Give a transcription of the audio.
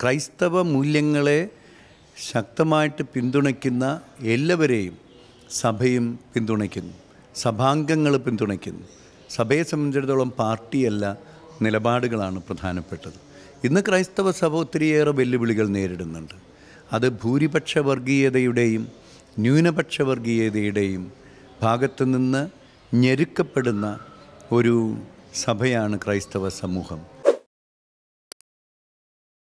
ക്രൈസ്തവ മൂല്യങ്ങളെ ശക്തമായിട്ട് പിന്തുണയ്ക്കുന്ന എല്ലാവരെയും സഭയും പിന്തുണയ്ക്കുന്നു സഭാംഗങ്ങൾ പിന്തുണയ്ക്കുന്നു സഭയെ സംബന്ധിച്ചിടത്തോളം പാർട്ടിയല്ല നിലപാടുകളാണ് പ്രധാനപ്പെട്ടത് ഇന്ന് ക്രൈസ്തവ സഭ ഒത്തിരിയേറെ വെല്ലുവിളികൾ നേരിടുന്നുണ്ട് അത് ഭൂരിപക്ഷ വർഗീയതയുടെയും ന്യൂനപക്ഷ വർഗീയതയുടെയും ഭാഗത്തു നിന്ന് ഞെരുക്കപ്പെടുന്ന ഒരു സഭയാണ് ക്രൈസ്തവ സമൂഹം